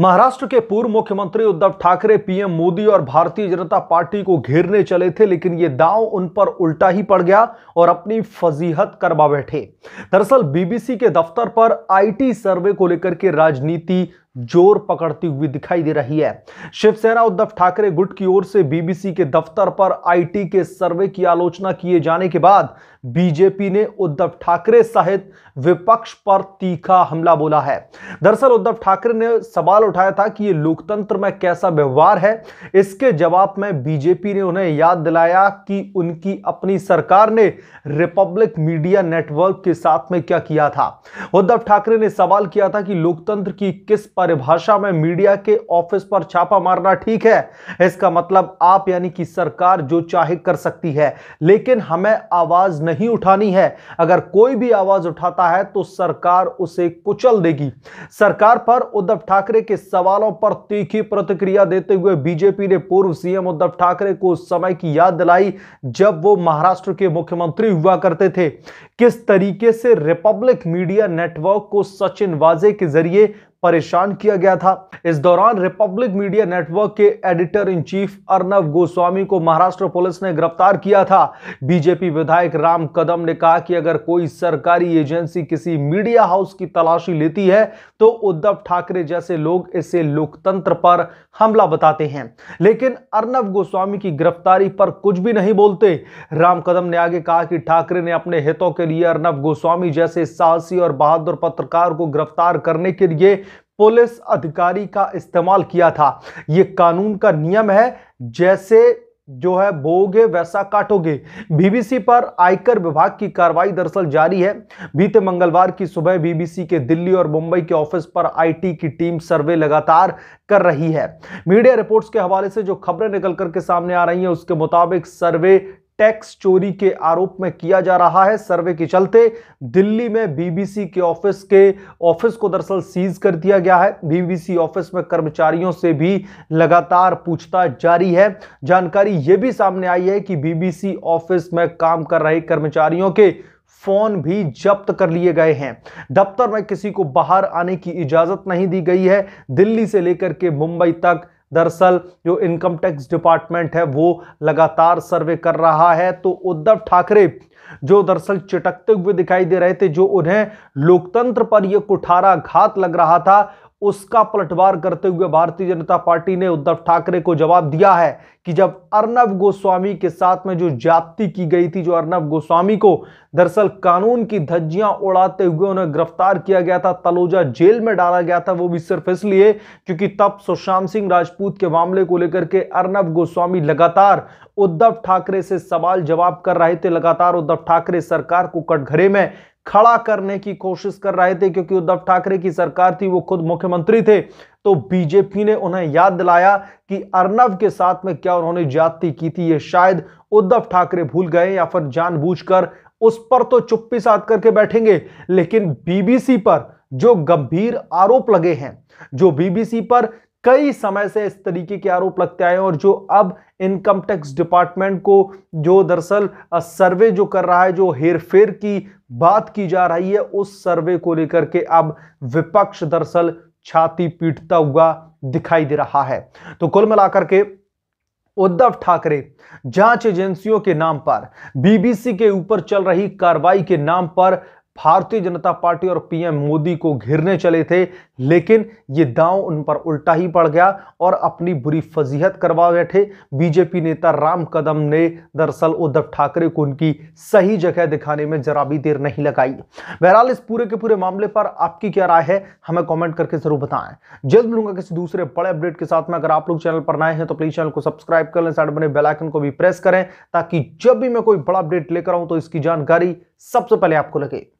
महाराष्ट्र के पूर्व मुख्यमंत्री उद्धव ठाकरे पीएम मोदी और भारतीय जनता पार्टी को घेरने चले थे लेकिन ये दांव उन पर उल्टा ही पड़ गया और अपनी फजीहत करवा बैठे दरअसल बीबीसी के दफ्तर पर आईटी सर्वे को लेकर के राजनीति जोर पकड़ती हुई दिखाई दे रही है शिवसेना उद्धव ठाकरे गुट की ओर से बीबीसी के दफ्तर पर आईटी के सर्वे की आलोचना किए जाने के बाद बीजेपी ने उद्धव ठाकरे सहित विपक्ष पर तीखा हमला बोला है दरअसल उद्धव ठाकरे ने सवाल उठाया था कि यह लोकतंत्र में कैसा व्यवहार है इसके जवाब में बीजेपी ने उन्हें याद दिलाया कि उनकी अपनी सरकार ने रिपब्लिक मीडिया नेटवर्क के साथ में क्या किया था उद्धव ठाकरे ने सवाल किया था कि लोकतंत्र की किस परिभाषा में मीडिया के ऑफिस पर छापा मारना ठीक है इसका मतलब आप यानी कि सरकार जो चाहे कर सकती है लेकिन हमें आवाज नहीं उठानी है अगर कोई भी आवाज उठाता है तो सरकार उसे कुचल देगी सरकार पर उद्धव ठाकरे के सवालों पर तीखी प्रतिक्रिया देते हुए बीजेपी ने पूर्व सीएम उद्धव ठाकरे को उस समय की याद दिलाई जब वो महाराष्ट्र के मुख्यमंत्री हुआ करते थे किस तरीके से रिपब्लिक मीडिया नेटवर्क को सचिन वाजे के जरिए परेशान किया गया था इस दौरान रिपब्लिक मीडिया नेटवर्क के editor in chief Arnab Goswami को महाराष्ट्र पुलिस ने गिरफ्तार किया था बीजेपी विधायक राम कदम ने कहा कि अगर कोई सरकारी एजेंसी किसी मीडिया हाउस की तलाशी लेती है तो उद्धव ठाकरे जैसे लोग इसे लोकतंत्र पर हमला बताते हैं लेकिन अर्नब गोस्वामी की गिरफ्तारी पर कुछ भी नहीं बोलते राम कदम ने आगे कहा कि ठाकरे ने अपने हितों के लिए अर्नब गोस्वामी जैसे साहसी और बहादुर पत्रकार को गिरफ्तार करने के लिए पुलिस अधिकारी का इस्तेमाल किया था ये कानून का नियम है जैसे जो है बोगे वैसा काटोगे बीबीसी पर आयकर विभाग की कार्रवाई दरअसल जारी है बीते मंगलवार की सुबह बीबीसी के दिल्ली और मुंबई के ऑफिस पर आईटी की टीम सर्वे लगातार कर रही है मीडिया रिपोर्ट्स के हवाले से जो खबरें निकल करके सामने आ रही हैं उसके मुताबिक सर्वे टैक्स चोरी के आरोप में किया जा रहा है सर्वे के चलते दिल्ली में बीबीसी के ऑफिस के ऑफिस को दरअसल सीज कर दिया गया है बीबीसी ऑफिस में कर्मचारियों से भी लगातार पूछताछ जारी है जानकारी ये भी सामने आई है कि बीबीसी ऑफिस में काम कर रहे कर्मचारियों के फोन भी जब्त कर लिए गए हैं दफ्तर में किसी को बाहर आने की इजाजत नहीं दी गई है दिल्ली से लेकर के मुंबई तक दरअसल जो इनकम टैक्स डिपार्टमेंट है वो लगातार सर्वे कर रहा है तो उद्धव ठाकरे जो दरअसल चिटकते हुए दिखाई दे रहे थे जो उन्हें लोकतंत्र पर यह कुठारा घात लग रहा था उसका पलटवार करते हुए भारतीय जनता पार्टी ने उद्धव ठाकरे को जवाब दिया है कि जब अर्नब गोस्वामी के साथ में जो जाति की गई थी जो अर्नब गोस्वामी को दरअसल कानून की धज्जियां उड़ाते हुए उन्हें गिरफ्तार किया गया था तलोजा जेल में डाला गया था वो भी सिर्फ इसलिए क्योंकि तब सुशांत सिंह राजपूत के मामले को लेकर के अर्नब गोस्वामी लगातार उद्धव ठाकरे से सवाल जवाब कर रहे थे लगातार उद्धव ठाकरे सरकार को कटघरे में खड़ा करने की कोशिश कर रहे थे क्योंकि उद्धव ठाकरे की सरकार थी वो खुद मुख्यमंत्री थे तो बीजेपी ने उन्हें याद दिलाया कि अर्नब के साथ में क्या उन्होंने जाति की थी ये शायद उद्धव ठाकरे भूल गए या फिर जानबूझकर उस पर तो चुप्पी साध करके बैठेंगे लेकिन बीबीसी पर जो गंभीर आरोप लगे हैं जो बीबीसी पर कई समय से इस तरीके के आरोप लगते आए और जो अब इनकम टैक्स डिपार्टमेंट को जो दरअसल सर्वे जो कर रहा है जो हेरफेर की बात की जा रही है उस सर्वे को लेकर के अब विपक्ष दरअसल छाती पीटता हुआ दिखाई दे रहा है तो कुल मिलाकर के उद्धव ठाकरे जांच एजेंसियों के नाम पर बीबीसी के ऊपर चल रही कार्रवाई के नाम पर भारतीय जनता पार्टी और पीएम मोदी को घिरने चले थे लेकिन ये दांव उन पर उल्टा ही पड़ गया और अपनी बुरी फजीहत करवा बैठे बीजेपी नेता राम कदम ने दरअसल उद्धव ठाकरे को उनकी सही जगह दिखाने में जरा भी देर नहीं लगाई बहरहाल इस पूरे के पूरे मामले पर आपकी क्या राय है हमें कॉमेंट करके जरूर बताएं जल्द मिलूंगा किसी दूसरे बड़े अपडेट के साथ में अगर आप लोग चैनल पर नए हैं तो प्लीज चैनल को सब्सक्राइब कर लें साइड बने बेलाइकन को भी प्रेस करें ताकि जब भी मैं कोई बड़ा अपडेट लेकर आऊं तो इसकी जानकारी सबसे पहले आपको लगे